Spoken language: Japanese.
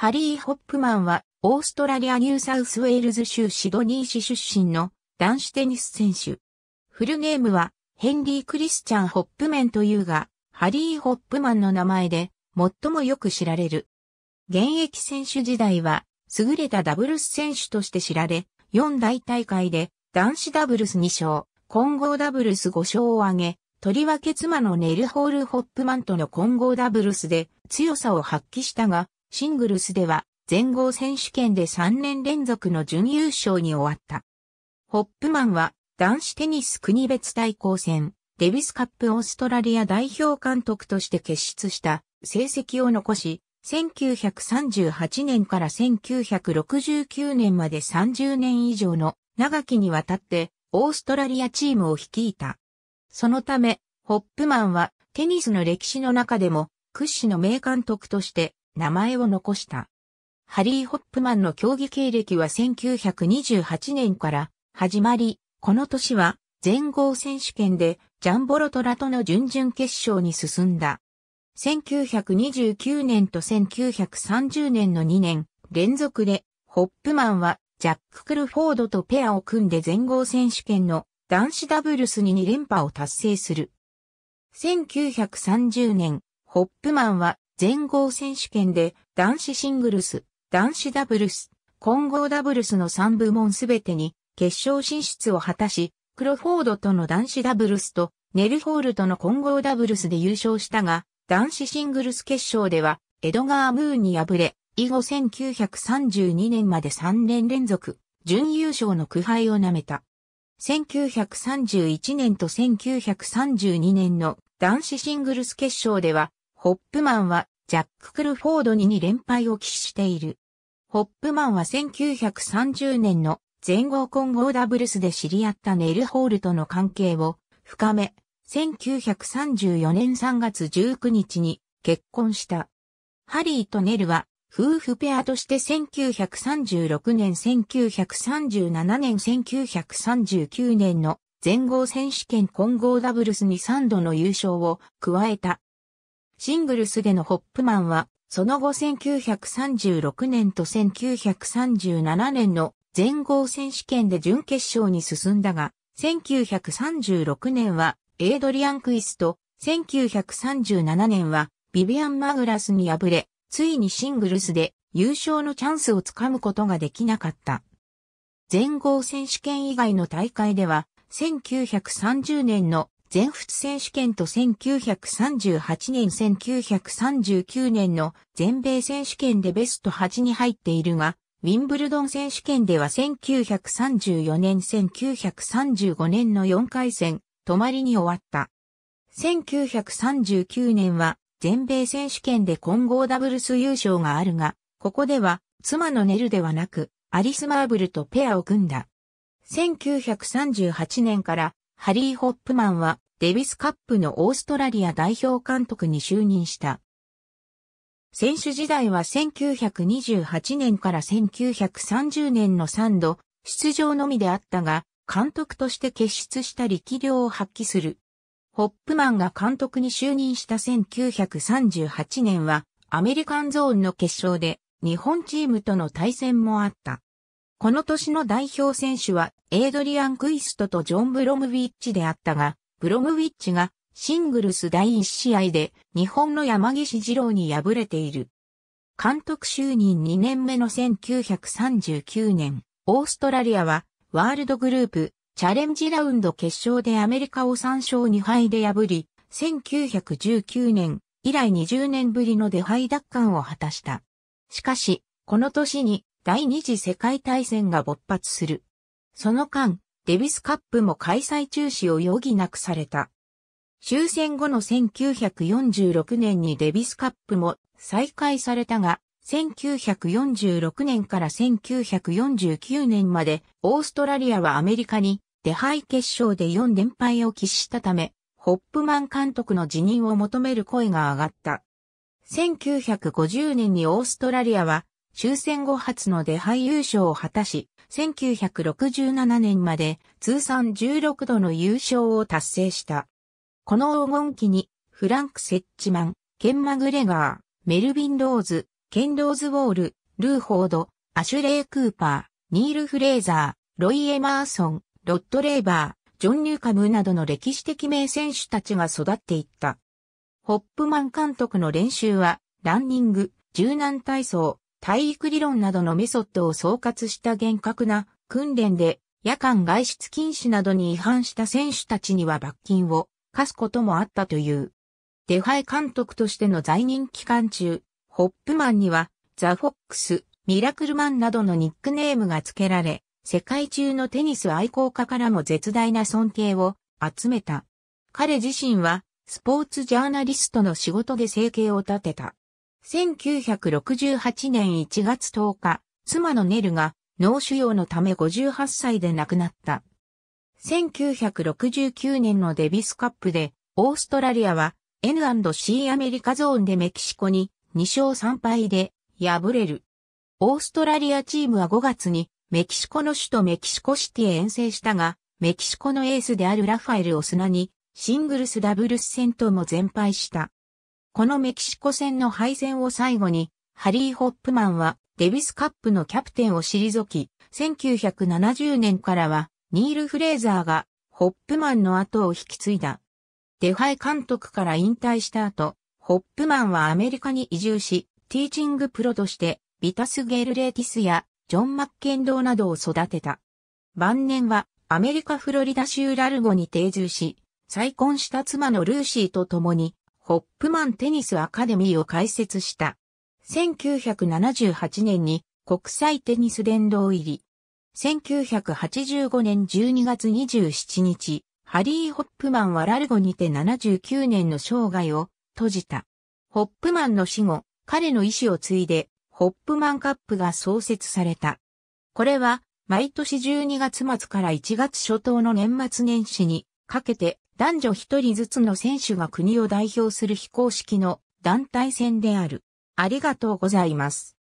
ハリー・ホップマンは、オーストラリア・ニューサウスウェールズ州シドニー市出身の男子テニス選手。フルネームは、ヘンリー・クリスチャン・ホップメンというが、ハリー・ホップマンの名前で、最もよく知られる。現役選手時代は、優れたダブルス選手として知られ、4大大会で、男子ダブルス2勝、混合ダブルス5勝を挙げ、とりわけ妻のネルホール・ホップマンとの混合ダブルスで強さを発揮したが、シングルスでは全豪選手権で3年連続の準優勝に終わった。ホップマンは男子テニス国別対抗戦、デビスカップオーストラリア代表監督として結出した成績を残し、1938年から1969年まで30年以上の長きにわたってオーストラリアチームを率いた。そのため、ホップマンはテニスの歴史の中でも屈指の名監督として名前を残した。ハリー・ホップマンの競技経歴は1928年から始まり、この年は全豪選手権でジャンボロトラとの準々決勝に進んだ。1929年と1930年の2年連続で、ホップマンはジャック・クルフォードとペアを組んで全豪選手権の男子ダブルスに2連覇を達成する。1930年、ホップマンは全豪選手権で男子シングルス、男子ダブルス、混合ダブルスの3部門すべてに決勝進出を果たし、クロフォードとの男子ダブルスとネルホールとの混合ダブルスで優勝したが、男子シングルス決勝ではエドガー・ムーンに敗れ、以後1932年まで3年連続、準優勝の苦杯を舐めた。1931年と1932年の男子シングルス決勝では、ホップマンはジャック・クルフォードに2連敗を喫している。ホップマンは1930年の全豪混合ダブルスで知り合ったネル・ホールとの関係を深め、1934年3月19日に結婚した。ハリーとネルは夫婦ペアとして1936年、1937年、1939年の全豪選手権混合ダブルスに3度の優勝を加えたシングルスでのホップマンは、その後1936年と1937年の全豪選手権で準決勝に進んだが、1936年はエイドリアン・クイスと、1937年はビビアン・マグラスに敗れ、ついにシングルスで優勝のチャンスをつかむことができなかった。全豪選手権以外の大会では、1930年の全仏選手権と1938年1939年の全米選手権でベスト8に入っているが、ウィンブルドン選手権では1934年1935年の4回戦、止まりに終わった。1939年は全米選手権で混合ダブルス優勝があるが、ここでは妻のネルではなくアリス・マーブルとペアを組んだ。1938年からハリー・ホップマンはデビスカップのオーストラリア代表監督に就任した。選手時代は1928年から1930年の3度、出場のみであったが、監督として結出した力量を発揮する。ホップマンが監督に就任した1938年は、アメリカンゾーンの決勝で、日本チームとの対戦もあった。この年の代表選手はエイドリアン・クイストとジョン・ブロムウィッチであったが、ブロムウィッチがシングルス第1試合で日本の山岸二郎に敗れている。監督就任2年目の1939年、オーストラリアはワールドグループチャレンジラウンド決勝でアメリカを3勝2敗で破り、1919年以来20年ぶりの出敗奪還を果たした。しかし、この年に第二次世界大戦が勃発する。その間、デビスカップも開催中止を余儀なくされた。終戦後の1946年にデビスカップも再開されたが、1946年から1949年までオーストラリアはアメリカに出敗決勝で4連敗を喫したため、ホップマン監督の辞任を求める声が上がった。1950年にオーストラリアは終戦後初の出杯優勝を果たし、1967年まで通算16度の優勝を達成した。この黄金期に、フランク・セッチマン、ケン・マグレガー、メルビン・ローズ、ケン・ローズ・ウォール、ルー・フォード、アシュレイ・クーパー、ニール・フレーザー、ロイ・エマーソン、ロッド・レーバー、ジョン・ニューカムなどの歴史的名選手たちが育っていった。ホップマン監督の練習は、ランニング、柔軟体操、体育理論などのメソッドを総括した厳格な訓練で夜間外出禁止などに違反した選手たちには罰金を課すこともあったという。デハイ監督としての在任期間中、ホップマンにはザ・フォックス、ミラクルマンなどのニックネームが付けられ、世界中のテニス愛好家からも絶大な尊敬を集めた。彼自身はスポーツジャーナリストの仕事で生計を立てた。1968年1月10日、妻のネルが脳腫瘍のため58歳で亡くなった。1969年のデビスカップで、オーストラリアは N&C アメリカゾーンでメキシコに2勝3敗で敗れる。オーストラリアチームは5月にメキシコの首都メキシコシティへ遠征したが、メキシコのエースであるラファエル・オスナにシングルスダブルス戦闘も全敗した。このメキシコ戦の敗戦を最後に、ハリー・ホップマンはデビスカップのキャプテンを退き、1970年からはニール・フレーザーがホップマンの後を引き継いだ。デハイ監督から引退した後、ホップマンはアメリカに移住し、ティーチングプロとしてビタス・ゲル・レーティスやジョン・マッケンドーなどを育てた。晩年はアメリカ・フロリダ州ラルゴに定住し、再婚した妻のルーシーと共にホップマンテニスアカデミーを開設した。1978年に国際テニス殿堂入り。1985年12月27日、ハリー・ホップマンはラルゴにて79年の生涯を閉じた。ホップマンの死後、彼の意志を継いで、ホップマンカップが創設された。これは、毎年12月末から1月初頭の年末年始にかけて男女一人ずつの選手が国を代表する非公式の団体戦である。ありがとうございます。